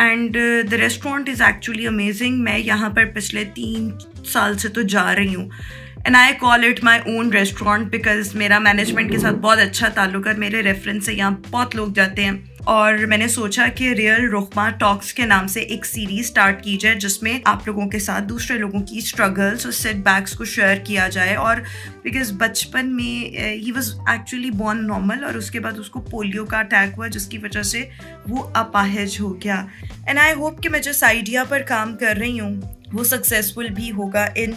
And the restaurant is actually amazing मैं यहाँ पर पिछले तीन साल से तो जा रही हूँ and I call it my own restaurant because मेरा मैनेजमेंट के साथ बहुत अच्छा ताल्लुक है मेरे रेफरेंस से यहाँ बहुत लोग जाते हैं और मैंने सोचा कि रियल रुखमा टॉक्स के नाम से एक सीरीज स्टार्ट की जाए जिसमें आप लोगों के साथ दूसरे लोगों की स्ट्रगल्स और सेटबैक्स को शेयर किया जाए और बिकॉज बचपन में ही वॉज एक्चुअली बॉर्न नॉर्मल और उसके बाद उसको पोलियो का अटैक हुआ जिसकी वजह से वो अपाहिज हो गया एंड आई होप कि मैं जिस आइडिया पर काम कर रही हूँ वो सक्सेसफुल भी होगा इन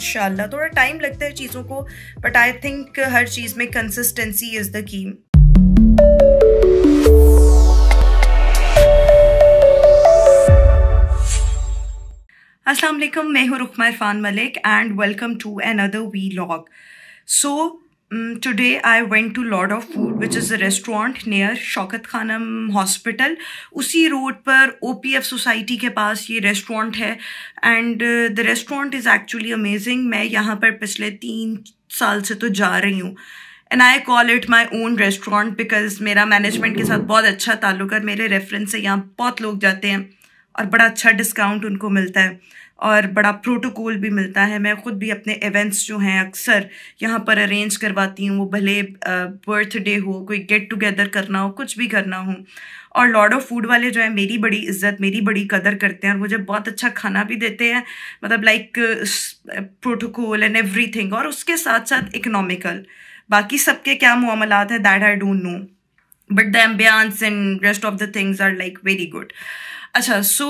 थोड़ा टाइम लगता है चीज़ों को बट आई थिंक हर चीज़ में consistency is the key Aslam मैं हूँ रुकमा Irfan Malik and welcome to another we log so today I went to Lord of food which is a restaurant near Shaukat Khanam hospital उसी रोड पर ओ पी एफ सोसाइटी के पास ये restaurant है and the restaurant is actually amazing मैं यहाँ पर पिछले तीन साल से तो जा रही हूँ and I call it my own restaurant because मेरा मैनेजमेंट के साथ बहुत अच्छा ताल्लुक है मेरे रेफरेंस से यहाँ बहुत लोग जाते हैं और बड़ा अच्छा डिस्काउंट उनको मिलता है और बड़ा प्रोटोकॉल भी मिलता है मैं ख़ुद भी अपने इवेंट्स जो हैं अक्सर यहाँ पर अरेंज करवाती हूँ वो भले बर्थडे हो कोई गेट टुगेदर करना हो कुछ भी करना हो और लॉर्ड ऑफ फूड वाले जो है मेरी बड़ी इज्जत मेरी बड़ी कदर करते हैं और मुझे बहुत अच्छा खाना भी देते हैं मतलब लाइक प्रोटोकॉल एंड एवरीथिंग और उसके साथ साथ इकनॉमिकल बाकी सबके क्या मामला हैं that I don't know but the ambiance and rest of the things are like very good अच्छा सो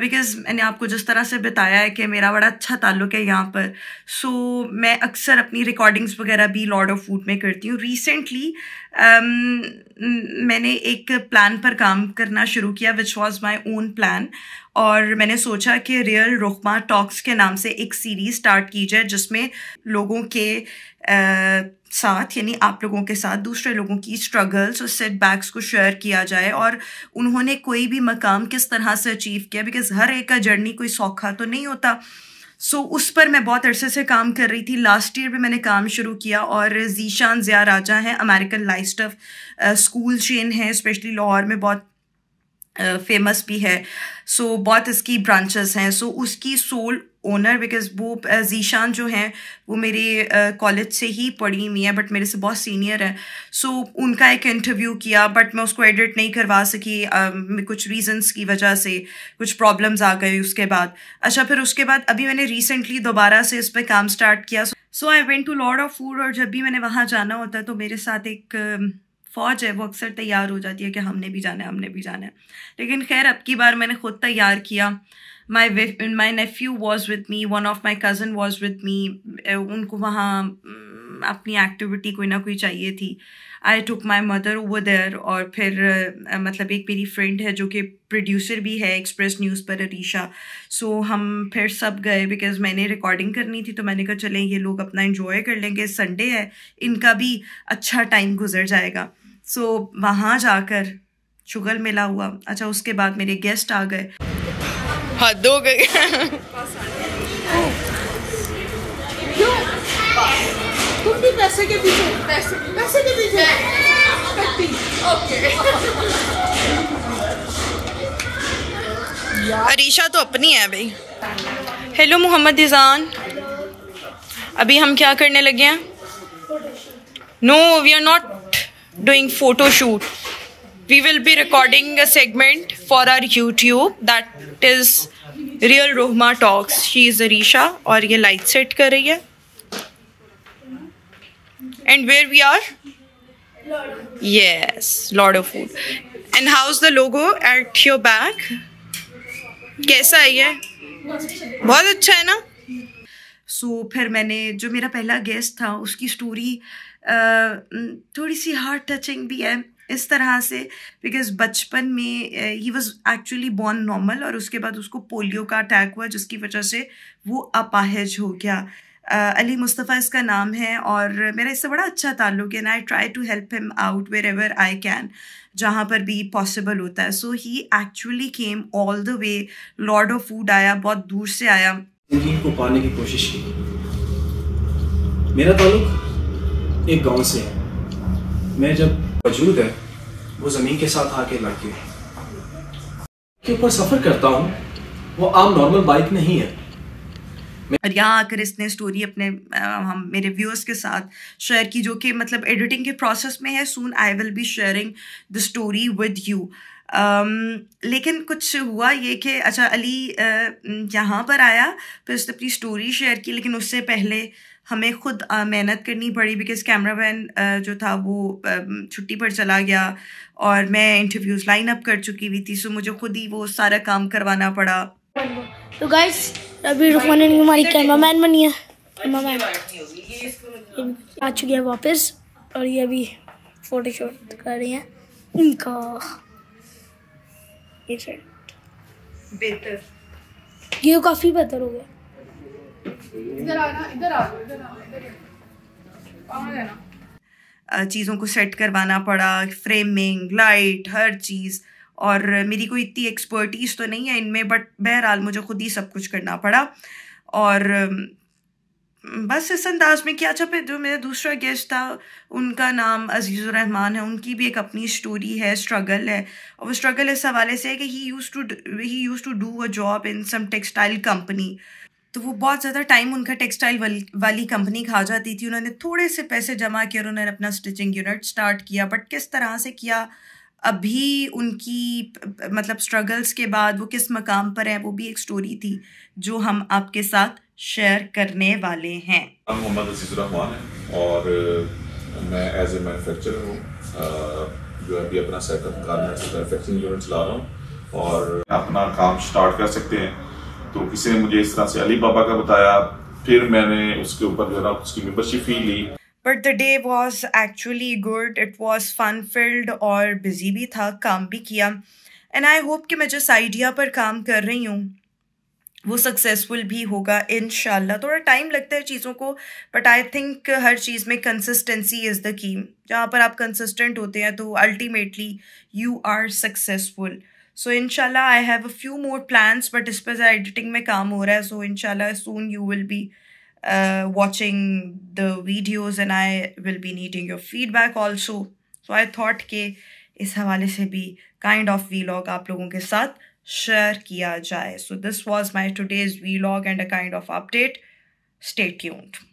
बिकॉज uh, मैंने आपको जिस तरह से बताया है कि मेरा बड़ा अच्छा ताल्लुक है यहाँ पर सो so, मैं अक्सर अपनी रिकॉर्डिंग्स वगैरह भी लॉर्ड ऑफ फूड में करती हूँ रिसेंटली um, मैंने एक प्लान पर काम करना शुरू किया which was my own plan और मैंने सोचा कि रियल रुखमा टॉक्स के नाम से एक सीरीज़ स्टार्ट की जाए जिसमें लोगों के आ, साथ यानी आप लोगों के साथ दूसरे लोगों की स्ट्रगल्स और सेटबैक्स को शेयर किया जाए और उन्होंने कोई भी मकाम किस तरह से अचीव किया बिकॉज़ हर एक का जर्नी कोई सौखा तो नहीं होता सो so, उस पर मैं बहुत अरसे से काम कर रही थी लास्ट ईयर भी मैंने काम शुरू किया और जीशान ज़िया राजा हैं American life stuff school chain है स्पेशली लाहौर में बहुत फेमस भी है सो so, बहुत इसकी ब्रांचेस हैं सो so, उसकी सोल ओनर बिकॉज वो जीशान जो हैं वो मेरे कॉलेज से ही पढ़ी हुई हैं बट मेरे से बहुत सीनियर है सो so, उनका एक इंटरव्यू किया बट मैं उसको एडिट नहीं करवा सकी uh, कुछ रीजंस की वजह से कुछ प्रॉब्लम्स आ गए उसके बाद अच्छा फिर उसके बाद अभी मैंने रिसेंटली दोबारा से इस पर काम स्टार्ट किया so I went to Lord of Food और जब भी मैंने वहाँ जाना होता तो मेरे साथ एक uh, फ़ौज है वो अक्सर तैयार हो जाती है कि हमने भी जाना है हमने भी जाना है लेकिन खैर अब की बार मैंने ख़ुद तैयार किया my my nephew was with me one of my cousin was with me उनको वहाँ अपनी एक्टिविटी कोई ना कोई चाहिए थी I took my mother over there और फिर uh, मतलब एक मेरी फ्रेंड है जो कि प्रोड्यूसर भी है एक्सप्रेस न्यूज़ पर अरीशा सो so, हम फिर सब गए बिकॉज मैंने रिकॉर्डिंग करनी थी तो मैंने कहा चलें ये लोग अपना इन्जॉय कर लेंगे संडे है इनका भी अच्छा टाइम गुजर जाएगा सो so, वहाँ जाकर शुगर मिला हुआ अच्छा उसके बाद मेरे गेस्ट आ गए हद हो गए पैसे के पीछे पैसे पैसे के पीछे ओके अरीशा तो अपनी है भाई हेलो मोहम्मद इजान अभी हम क्या करने लगे हैं no we are not doing photo shoot we will be recording a segment for our YouTube that is Real Rohma Talks she is Arisha और ये लाइट सेट कर रही है where we are are Lord of Food and how is the logo at your back कैसा है ये बहुत अच्छा है ना सो so, फिर मैंने जो मेरा पहला गेस्ट था उसकी स्टोरी थोड़ी सी हार्ट टचिंग भी है इस तरह से बिकॉज बचपन में ही वॉज एक्चुअली बॉर्न नॉर्मल और उसके बाद उसको पोलियो का अटैक हुआ जिसकी वजह से वो अपाहिज हो गया अली मुस्तफ़ा इसका नाम है और मेरा इससे बड़ा अच्छा ताल्लुक है and I try to help him out wherever I can जहाँ पर भी पॉसिबल होता है so he actually came all the way Lord of Food आया बहुत दूर से आया को पाने की कोशिश की मेरा ताल्लुक एक गांव से है मैं जब मौजूद है वो ज़मीन के साथ आके लड़के के ऊपर सफ़र करता हूँ वो आम नॉर्मल बाइक नहीं है और यहाँ आकर इसने स्टोरी अपने हम मेरे व्यूअर्स के साथ शेयर की जो कि मतलब एडिटिंग के प्रोसेस में है soon I will be sharing the story with you लेकिन कुछ हुआ ये कि अच्छा अली यहाँ पर आया फिर उसने अपनी स्टोरी शेयर की लेकिन उससे पहले हमें खुद मेहनत करनी पड़ी बिकॉज कैमरा मैन जो था वो छुट्टी पर चला गया और मैं इंटरव्यूज़ लाइन अप कर चुकी हुई थी सो मुझे खुद ही वो सारा काम करवाना पड़ा तो गाइस अभी रुकमान हमारी कैमरा मैन बनी है कैमरा मैन आ चुकी है वापस और ये अभी फोटोशूट कर रही हैं इनका बेहतर ये काफ़ी बेहतर हो गया चीज़ों को सेट करवाना पड़ा फ्रेमिंग लाइट हर चीज़ और मेरी कोई इतनी एक्सपर्टीज़ तो नहीं है इनमें बट बहरहाल मुझे खुद ही सब कुछ करना पड़ा और बस इस अंदाज में क्या अच्छा फिर जो मेरा दूसरा गेस्ट था उनका नाम अजीज़ रहमान है उनकी भी एक अपनी स्टोरी है स्ट्रगल है और वो स्ट्रगल इस हवाले से है कि he used to he used to do a job in some textile company तो वो बहुत ज़्यादा टाइम उनका टेक्सटाइल वाली, वाली कंपनी खा जाती थी उन्होंने थोड़े से पैसे जमा किए और उन्होंने अपना स्टिचिंग यूनिट स्टार्ट किया बट किस तरह से किया अभी उनकी मतलब स्ट्रगल्स के बाद वो किस मकाम पर है वो भी एक स्टोरी थी जो हम आपके साथ शेयर करने वाले हैं मोहम्मद रहमान है और मैं एज ए मैनुफेक्चर हूँ जो अभी अपना सेटअप कार मैनुफेक्चरिंग यूनिट चला रहा हूँ और अपना काम स्टार्ट कर सकते हैं तो किसी ने मुझे इस तरह से अली बाबा का बताया फिर मैंने उसके ऊपर जो है ना उसकी मेम्बरशिप ही ली but the day was actually good it was fun filled और बिजी भी था काम भी किया एंड आई होप कि मैं जिस आइडिया पर काम कर रही हूँ वो सक्सेसफुल भी होगा इन थोड़ा टाइम लगता है चीज़ों को बट आई थिंक हर चीज़ में कंसिस्टेंसी इज़ द की जहाँ पर आप कंसिस्टेंट होते हैं तो ultimately you are successful so in I have a few more plans but इस पर एडिटिंग में काम हो रहा है so in soon you will be uh, watching the videos and I will be needing your feedback also. So I thought कि इस हवाले से kind of vlog aap logon ke saath share kia जाए. So this was my today's vlog and a kind of update. Stay tuned.